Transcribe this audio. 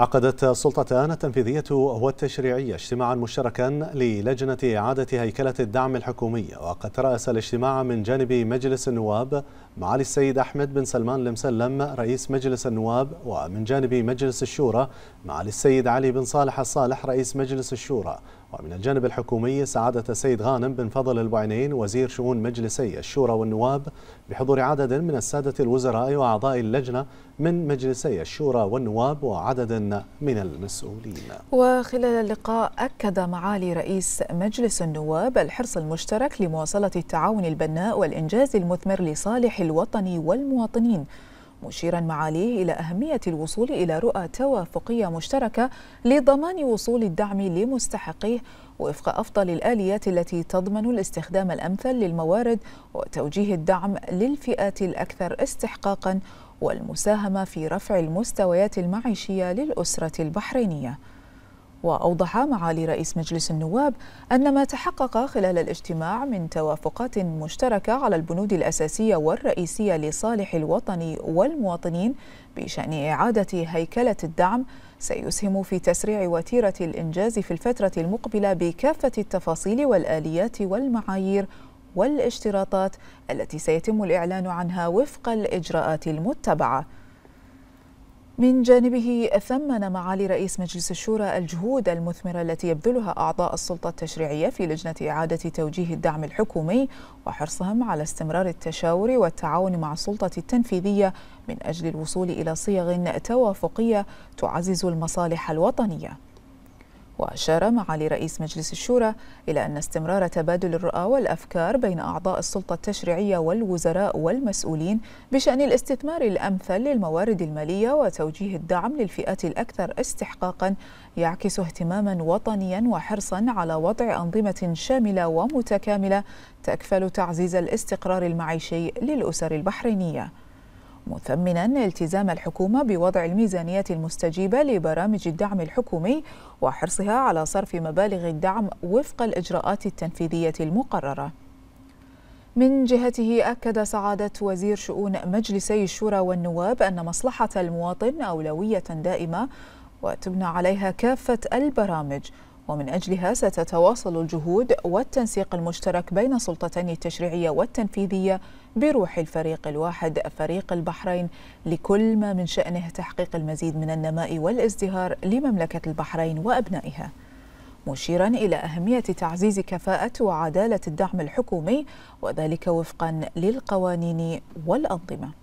عقدت السلطتان التنفيذية والتشريعية اجتماعا مشتركا للجنة إعادة هيكلة الدعم الحكومي وقد ترأس الاجتماع من جانب مجلس النواب معالي السيد أحمد بن سلمان المسلم رئيس مجلس النواب ومن جانب مجلس الشورى معالي السيد علي بن صالح الصالح رئيس مجلس الشورى ومن الجانب الحكومي سعادة السيد غانم بن فضل البعينين وزير شؤون مجلسي الشورى والنواب بحضور عدد من السادة الوزراء وأعضاء اللجنة من مجلسي الشورى والنواب وعدد من المسؤولين وخلال اللقاء أكد معالي رئيس مجلس النواب الحرص المشترك لمواصلة التعاون البناء والإنجاز المثمر لصالح الوطني والمواطنين مشيرا معاليه إلى أهمية الوصول إلى رؤى توافقية مشتركة لضمان وصول الدعم لمستحقيه وفق أفضل الآليات التي تضمن الاستخدام الأمثل للموارد وتوجيه الدعم للفئات الأكثر استحقاقا والمساهمة في رفع المستويات المعيشية للأسرة البحرينية وأوضح معالي رئيس مجلس النواب أن ما تحقق خلال الاجتماع من توافقات مشتركة على البنود الأساسية والرئيسية لصالح الوطن والمواطنين بشأن إعادة هيكلة الدعم سيسهم في تسريع وتيرة الإنجاز في الفترة المقبلة بكافة التفاصيل والآليات والمعايير والاشتراطات التي سيتم الإعلان عنها وفق الإجراءات المتبعة من جانبه ثمن معالي رئيس مجلس الشورى الجهود المثمرة التي يبذلها أعضاء السلطة التشريعية في لجنة إعادة توجيه الدعم الحكومي وحرصهم على استمرار التشاور والتعاون مع السلطة التنفيذية من أجل الوصول إلى صيغ توافقية تعزز المصالح الوطنية وأشار معالي رئيس مجلس الشورى إلى أن استمرار تبادل الرؤى والأفكار بين أعضاء السلطة التشريعية والوزراء والمسؤولين بشأن الاستثمار الأمثل للموارد المالية وتوجيه الدعم للفئات الأكثر استحقاقا يعكس اهتماما وطنيا وحرصا على وضع أنظمة شاملة ومتكاملة تكفل تعزيز الاستقرار المعيشي للأسر البحرينية مثمنا التزام الحكومة بوضع الميزانية المستجيبة لبرامج الدعم الحكومي وحرصها على صرف مبالغ الدعم وفق الإجراءات التنفيذية المقررة من جهته أكد سعادة وزير شؤون مجلسي الشورى والنواب أن مصلحة المواطن أولوية دائمة وتبنى عليها كافة البرامج ومن أجلها ستتواصل الجهود والتنسيق المشترك بين السلطتين التشريعية والتنفيذية بروح الفريق الواحد فريق البحرين لكل ما من شأنه تحقيق المزيد من النماء والازدهار لمملكة البحرين وأبنائها مشيرا إلى أهمية تعزيز كفاءة وعدالة الدعم الحكومي وذلك وفقا للقوانين والأنظمة